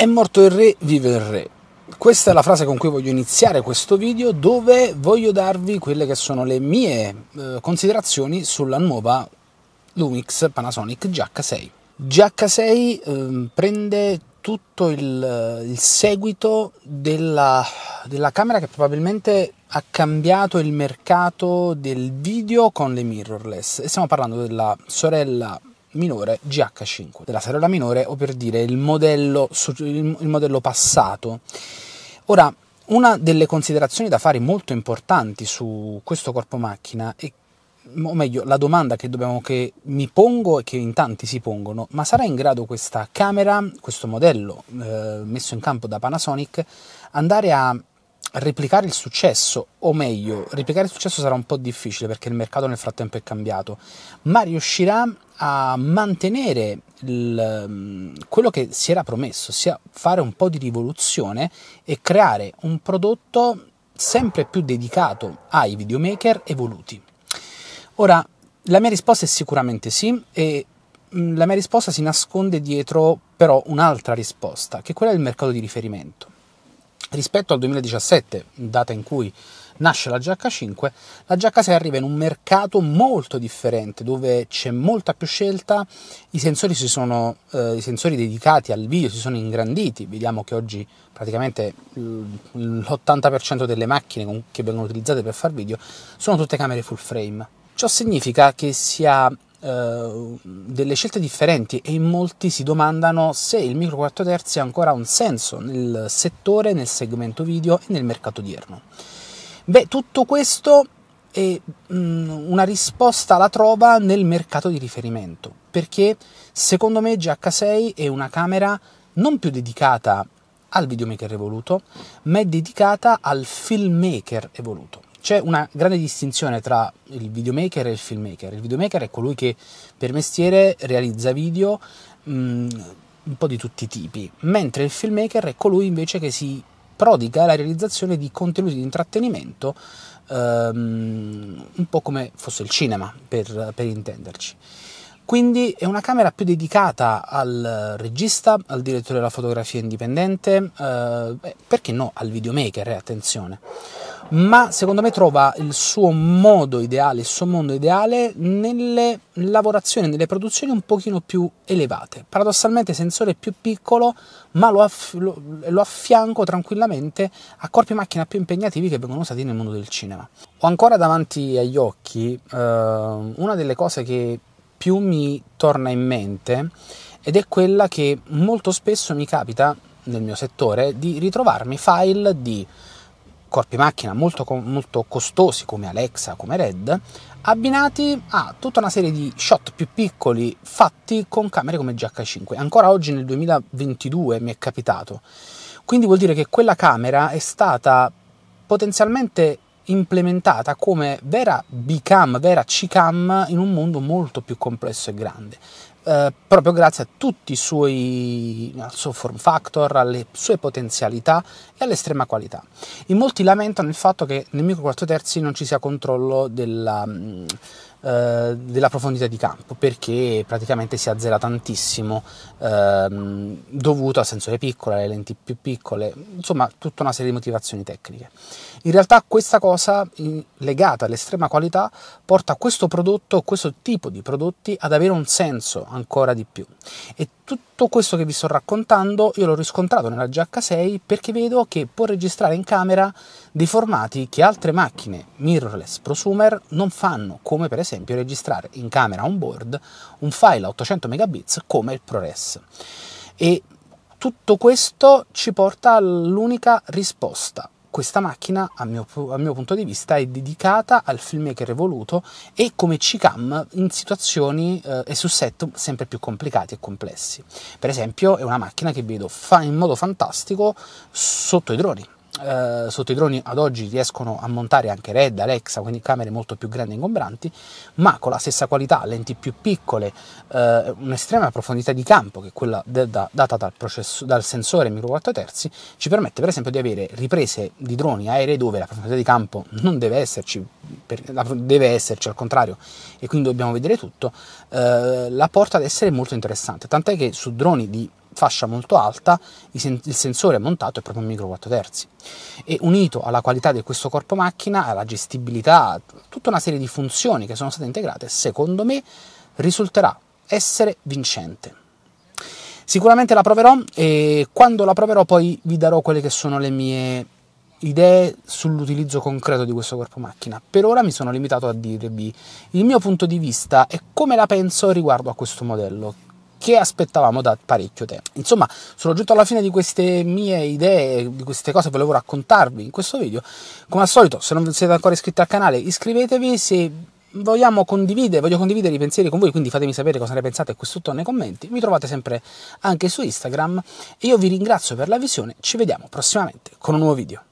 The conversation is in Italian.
È morto il re, vive il re. Questa è la frase con cui voglio iniziare questo video dove voglio darvi quelle che sono le mie eh, considerazioni sulla nuova Lumix Panasonic GH6. GH6 eh, prende tutto il, il seguito della, della camera che probabilmente ha cambiato il mercato del video con le mirrorless e stiamo parlando della sorella minore GH5, della ferrola minore o per dire il modello, il modello passato. Ora, una delle considerazioni da fare molto importanti su questo corpo macchina è o meglio, la domanda che, dobbiamo, che mi pongo e che in tanti si pongono, ma sarà in grado questa camera, questo modello eh, messo in campo da Panasonic, andare a replicare il successo, o meglio, replicare il successo sarà un po' difficile perché il mercato nel frattempo è cambiato, ma riuscirà a mantenere il, mm, quello che si era promesso, ossia fare un po' di rivoluzione e creare un prodotto sempre più dedicato ai videomaker evoluti. Ora, la mia risposta è sicuramente sì e mm, la mia risposta si nasconde dietro però un'altra risposta, che è quella del mercato di riferimento. Rispetto al 2017, data in cui nasce la gh 5, la gh 6 arriva in un mercato molto differente dove c'è molta più scelta, i sensori, sono, eh, i sensori dedicati al video si sono ingranditi, vediamo che oggi praticamente mm, l'80% delle macchine che vengono utilizzate per far video sono tutte camere full frame. Ciò significa che si ha eh, delle scelte differenti e in molti si domandano se il micro 4 terzi ha ancora un senso nel settore, nel segmento video e nel mercato odierno. Beh, tutto questo e mm, una risposta la trova nel mercato di riferimento perché secondo me GH6 è una camera non più dedicata al videomaker evoluto ma è dedicata al filmmaker evoluto c'è una grande distinzione tra il videomaker e il filmmaker. Il videomaker è colui che per mestiere realizza video mh, mm, un po' di tutti i tipi, mentre il filmmaker è colui invece che si prodiga alla realizzazione di contenuti di intrattenimento ehm, un po' come fosse il cinema, per, per intenderci. Quindi è una camera più dedicata al regista, al direttore della fotografia indipendente, eh, perché no al videomaker, eh, attenzione ma secondo me trova il suo modo ideale, il suo mondo ideale nelle lavorazioni, nelle produzioni un pochino più elevate. Paradossalmente il sensore è più piccolo, ma lo, aff- lo affianco tranquillamente a corpi macchina più impegnativi che vengono usati nel mondo del cinema. Ho ancora davanti agli occhi eh, una delle cose che più mi torna in mente ed è quella che molto spesso mi capita nel mio settore di ritrovarmi file di corpi macchina molto, molto costosi come Alexa, come Red, abbinati a tutta una serie di shot più piccoli fatti con camere come GH5. Ancora oggi nel 2022 mi è capitato. Quindi vuol dire che quella camera è stata potenzialmente implementata come vera B-cam, vera C-cam in un mondo molto più complesso e grande. Eh, proprio grazie a tutti i suoi, al suo form factor, alle sue potenzialità e all'estrema qualità. In molti lamentano il fatto che nel micro 4 terzi non ci sia controllo della mm, eh, della profondità di campo perché praticamente si azzera tantissimo ehm, dovuto al sensore piccolo, alle lenti più piccole, insomma tutta una serie di motivazioni tecniche. In realtà questa cosa in, legata all'estrema qualità porta questo prodotto, questo tipo di prodotti ad avere un senso ancora di più e tutto questo che vi sto raccontando io l'ho riscontrato nella GH6 perché vedo che può registrare in camera dei formati che altre macchine mirrorless prosumer non fanno, come per esempio registrare in camera on board un file a 800 megabits come il ProRes. E tutto questo ci porta all'unica risposta, questa macchina, a mio, a mio, punto di vista, è dedicata al filmmaker evoluto e come C-Cam in situazioni eh, e su set sempre più complicati e complessi. Per esempio, è una macchina che vedo fa in modo fantastico sotto i droni eh, sotto i droni ad oggi riescono a montare anche Red, Alexa, quindi camere molto più grandi e ingombranti, ma con la stessa qualità, lenti più piccole, eh, un'estrema profondità di campo che è quella de- da- data dal, processo, dal sensore micro 4 terzi, ci permette per esempio di avere riprese di droni aerei dove la profondità di campo non deve esserci, per, deve esserci al contrario, e quindi dobbiamo vedere tutto, eh, la porta ad essere molto interessante, tant'è che su droni di fascia molto alta, il sensore montato è proprio un micro 4 terzi e unito alla qualità di questo corpo macchina, alla gestibilità, tutta una serie di funzioni che sono state integrate, secondo me risulterà essere vincente. Sicuramente la proverò e quando la proverò poi vi darò quelle che sono le mie idee sull'utilizzo concreto di questo corpo macchina. Per ora mi sono limitato a dirvi il mio punto di vista e come la penso riguardo a questo modello, che aspettavamo da parecchio tempo. Insomma, sono giunto alla fine di queste mie idee, di queste cose che volevo raccontarvi in questo video. Come al solito, se non siete ancora iscritti al canale, iscrivetevi se vogliamo condividere, voglio condividere i pensieri con voi, quindi fatemi sapere cosa ne pensate qui sotto nei commenti. Mi trovate sempre anche su Instagram. Io vi ringrazio per la visione, ci vediamo prossimamente con un nuovo video.